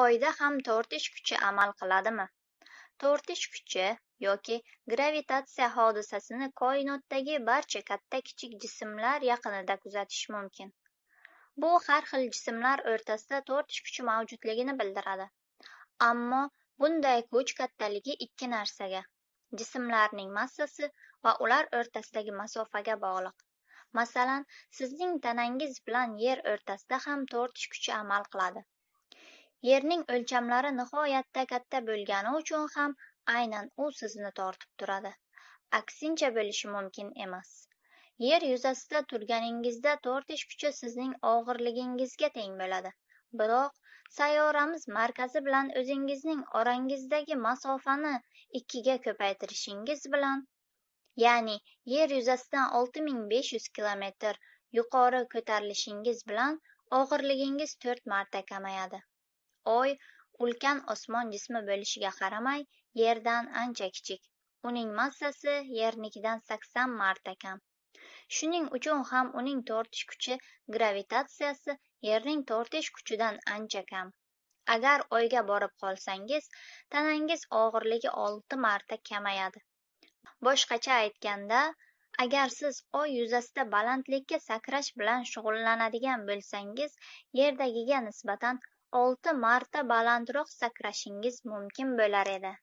Oyda ham tortish kuchi amal qiladimi? Tortish kuchi yoki gravitatsiya hodisasini koinotdagi barcha katta-kichik jismlar yaqinida kuzatish mumkin. Bu har xil jismlar o'rtasida tortish kuchi mavjudligini bildiradi. Ammo bunday kuch kattaligi ikki narsaga – jismlarning massasi va ular o'rtasidagi masofaga bog'liq. Masalan, sizning tanangiz bilan Yer o'rtasida ham tortish kuchi amal qiladi. Yerning o'lchamlari nihoyatda katta bo'lgani uchun ham aynan u sizni tortib turadi. Aksincha bo'lishi mumkin emas. Yer yuzasida turganingizda tortish kuchi sizning og'irligingizga teng bo'ladi. Biroq sayyoramiz markazi bilan o'zingizning orangizdagi masofani ikkiga ko'paytirishingiz bilan, ya'ni yer yuzasidan 6500 kilometr yuqori ko'tarilishingiz bilan og'irligingiz 4 marta kamayadi. Oy ulkan osmon jismi bo'lishiga qaramay, Yerdan ancha kichik. Uning massasi Yernikidan sakson marta kam. Shuning uchun ham uning tortish kuchi gravitatsiyasi Yerning tortish kuchidan ancha kam. Agar Oyga borib qolsangiz, tanangiz og'irligi 6 marta kamayadi. Boshqacha aytganda, agar siz Oy yuzasida balandlikka sakrash bilan shug'ullanadigan bo'lsangiz, Yerdagiga nisbatan olti marta balandroq sakrashingiz mumkin bo'lar edi.